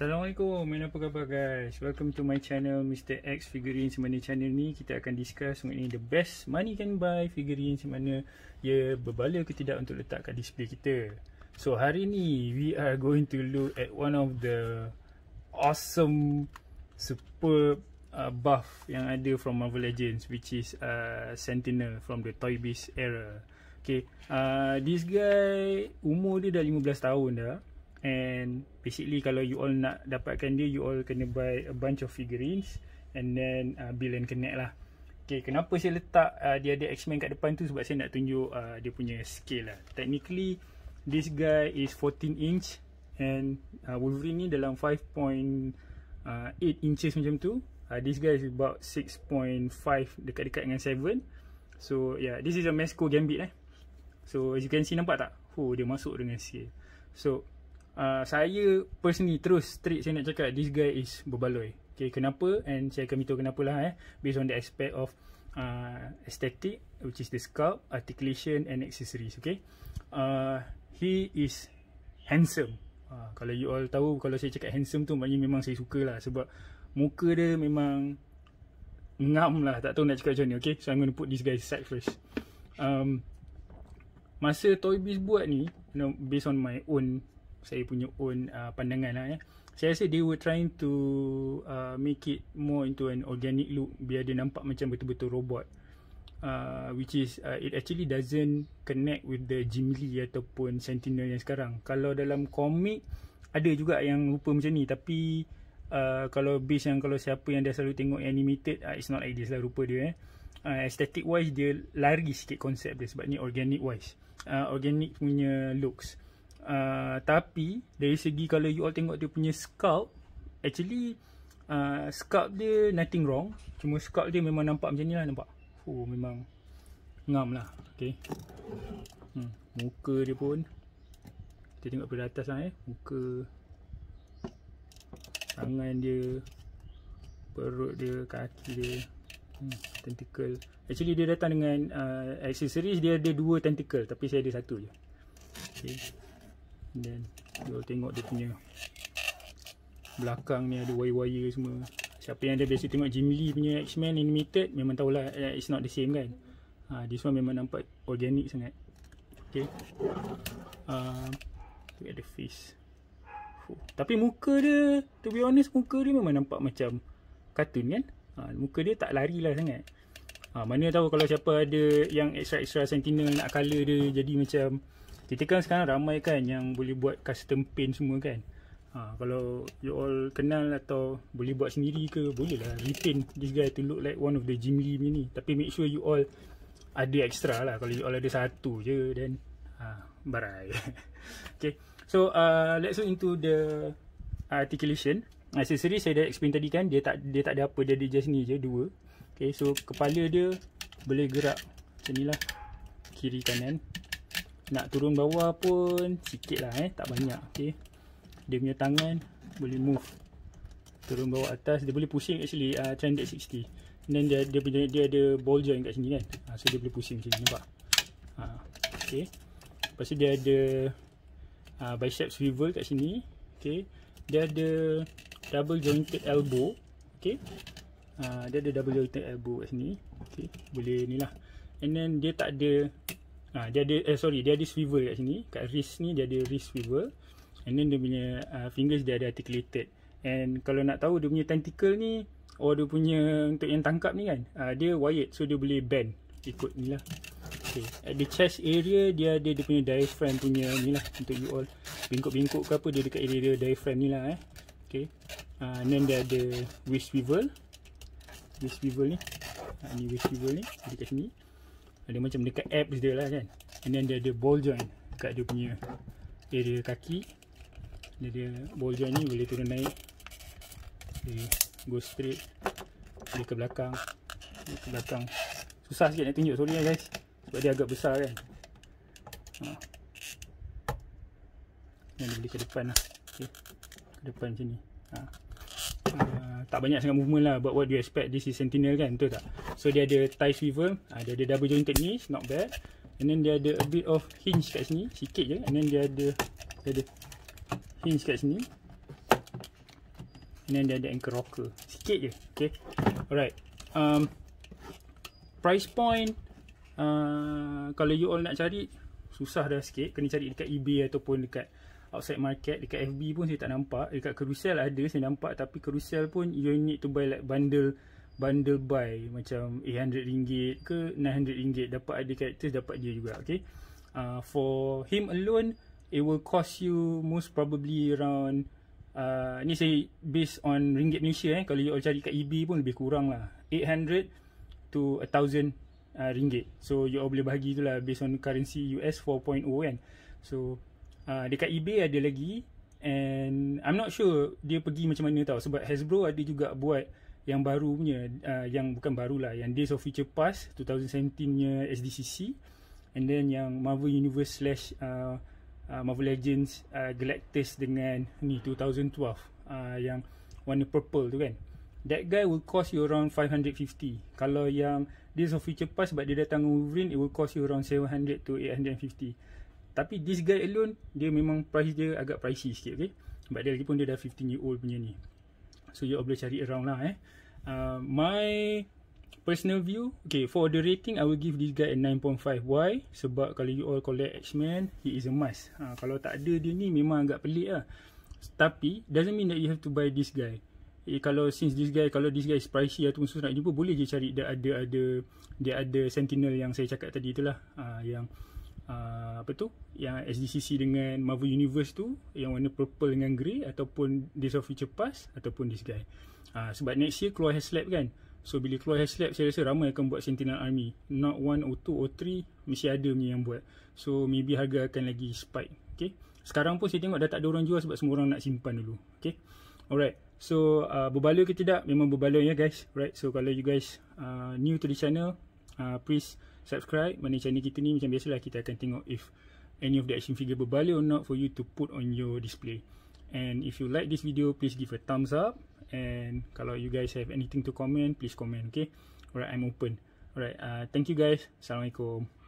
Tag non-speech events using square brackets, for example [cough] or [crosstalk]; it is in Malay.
Assalamualaikum, apa khabar guys? Welcome to my channel Mr. X Figurines Mana channel ni kita akan discuss mengenai the best money can buy figurines Mana ia berbala ke tidak untuk letak kat display kita So hari ni we are going to look at one of the awesome superb uh, buff yang ada from Marvel Legends Which is uh, Sentinel from the Toy Biz era Okay, uh, this guy umur dia dah 15 tahun dah and basically kalau you all nak dapatkan dia you all kena buy a bunch of figurines and then uh, bill and connect lah Okay, kenapa saya letak uh, dia ada X-Men kat depan tu sebab saya nak tunjuk uh, dia punya scale lah technically this guy is 14 inch and uh, Wolverine ni dalam 5.8 uh, inches macam tu uh, this guy is about 6.5 dekat-dekat dengan 7 so yeah this is a Mesco Gambit eh so as you can see nampak tak oh dia masuk dengan scale so uh, saya personally terus straight saya nak cakap this guy is berbaloi okay kenapa and saya akan beritahu kenapa lah eh based on the aspect of uh, aesthetic which is the scalp articulation and accessories okay uh, he is handsome uh, kalau you all tahu kalau saya cakap handsome tu maknanya memang saya suka lah sebab muka dia memang ngam lah tak tahu nak cakap macam ni okay so I'm going to put this guy aside first um, masa Toy Biz buat ni you know, based on my own saya punya own uh, pandangan lah ya. Saya rasa they were trying to uh, make it more into an organic look biar dia nampak macam betul-betul robot. Uh, which is uh, it actually doesn't connect with the Jim Lee ataupun Sentinel yang sekarang. Kalau dalam komik ada juga yang rupa macam ni tapi uh, kalau base yang kalau siapa yang dah selalu tengok animated uh, it's not like this lah rupa dia eh. Uh, aesthetic wise dia lari sikit konsep dia sebab ni organic wise. Uh, organic punya looks. Uh, Uh, tapi dari segi kalau you all tengok dia punya scalp actually uh, scalp dia nothing wrong cuma scalp dia memang nampak macam ni lah nampak oh memang ngam lah Okay, hmm, muka dia pun kita tengok dari atas lah eh muka tangan dia perut dia kaki dia hmm, tentacle actually dia datang dengan uh, accessories dia ada dua tentacle tapi saya ada satu je ok Then kalau tengok dia punya belakang ni ada wire-wire semua. Siapa yang ada biasa tengok Jim Lee punya X-Men animated memang tahulah eh, it's not the same kan. Ha, this one memang nampak organic sangat. Okay. Um, look at the face. Fuh. Tapi muka dia, to be honest, muka dia memang nampak macam kartun kan. Ha, muka dia tak lari lah sangat. Ha, mana tahu kalau siapa ada yang extra-extra sentinel nak color dia jadi macam kita kan sekarang ramai kan yang boleh buat custom paint semua kan ha, Kalau you all kenal atau boleh buat sendiri ke Boleh lah repaint this guy to look like one of the Jim Lee punya ni Tapi make sure you all ada extra lah Kalau you all ada satu je then ha, Barai [laughs] Okay So uh, let's go into the articulation Accessory saya dah explain tadi kan Dia tak dia tak ada apa Dia ada just ni je dua Okay so kepala dia boleh gerak Macam ni lah Kiri kanan nak turun bawah pun sikit lah eh tak banyak okay. dia punya tangan boleh move turun bawah atas dia boleh pusing actually uh, ah, trended 60 then dia dia punya dia ada ball joint kat sini kan uh, so dia boleh pusing macam ni nampak uh, ah, ok lepas tu dia ada uh, bicep swivel kat sini ok dia ada double jointed elbow ok uh, dia ada double jointed elbow kat sini ok boleh ni lah and then dia tak ada Ha, dia ada eh, sorry dia ada swivel kat sini kat wrist ni dia ada wrist swivel and then dia punya uh, fingers dia ada articulated and kalau nak tahu dia punya tentacle ni oh dia punya untuk yang tangkap ni kan uh, dia wired so dia boleh bend ikut ni lah okay. at the chest area dia ada dia punya diaphragm punya ni lah untuk you all bingkuk-bingkuk ke apa dia dekat area dia diaphragm ni lah eh ok uh, and then dia ada wrist swivel wrist swivel ni uh, ni wrist swivel ni dekat sini ada macam dekat abs dia lah kan and then dia ada ball joint dekat dia punya area kaki dia ada ball joint ni boleh turun naik dia go straight dia ke belakang dia ke belakang susah sikit nak tunjuk sorry lah guys sebab dia agak besar kan ha. dan boleh ke depan lah okay. ke depan sini. ni ha. Uh, tak banyak sangat movement lah but what do you expect this is sentinel kan betul tak So dia ada tie swivel, uh, ah, dia ada double jointed ni, not bad. And then dia ada a bit of hinge kat sini, sikit je. And then dia ada dia ada hinge kat sini. And then dia ada anchor rocker, sikit je. Okay. Alright. Um, price point uh, kalau you all nak cari susah dah sikit kena cari dekat eBay ataupun dekat outside market dekat FB pun saya tak nampak dekat Carousel ada saya nampak tapi Carousel pun you need to buy like bundle bundle buy macam RM800 ke RM900 dapat ada characters dapat dia juga okay uh, for him alone it will cost you most probably around uh, ni saya based on ringgit Malaysia eh kalau you all cari kat EB pun lebih kurang lah 800 to 1000 uh, ringgit so you all boleh bahagi tu lah based on currency US 4.0 kan so uh, dekat eBay ada lagi and I'm not sure dia pergi macam mana tau sebab Hasbro ada juga buat yang baru punya uh, yang bukan baru lah, yang Days of Future Past 2017 nya SDCC and then yang Marvel Universe slash uh, uh, Marvel Legends uh, Galactus dengan ni 2012 uh, yang warna purple tu kan that guy will cost you around 550 kalau yang Days of Future Past sebab dia datang dengan Wolverine it will cost you around 700 to 850 tapi this guy alone dia memang price dia agak pricey sikit okay sebab dia lagi pun dia dah 15 year old punya ni So you all boleh cari around lah eh. Uh, my personal view, okay for the rating I will give this guy a 9.5. Why? Sebab kalau you all collect X-Men, he is a must. Uh, kalau tak ada dia ni memang agak pelik lah. Tapi, doesn't mean that you have to buy this guy. Eh, kalau since this guy, kalau this guy is pricey atau susah nak jumpa, boleh je cari dia ada, ada, dia ada sentinel yang saya cakap tadi itulah. Uh, yang... Ah, apa tu yang SDCC dengan Marvel Universe tu yang warna purple dengan grey ataupun Days of Future Past ataupun this guy uh, sebab next year keluar Haslab kan so bila keluar Haslab saya rasa ramai akan buat Sentinel Army not one or oh two or oh three mesti ada punya yang buat so maybe harga akan lagi spike okay sekarang pun saya tengok dah tak ada orang jual sebab semua orang nak simpan dulu okay alright so uh, berbaloi ke tidak memang berbaloi ya guys right so kalau you guys uh, new to the channel uh, please subscribe mana channel kita ni macam biasalah kita akan tengok if any of the action figure berbaloi or not for you to put on your display and if you like this video please give a thumbs up and kalau you guys have anything to comment please comment okay alright i'm open alright uh, thank you guys assalamualaikum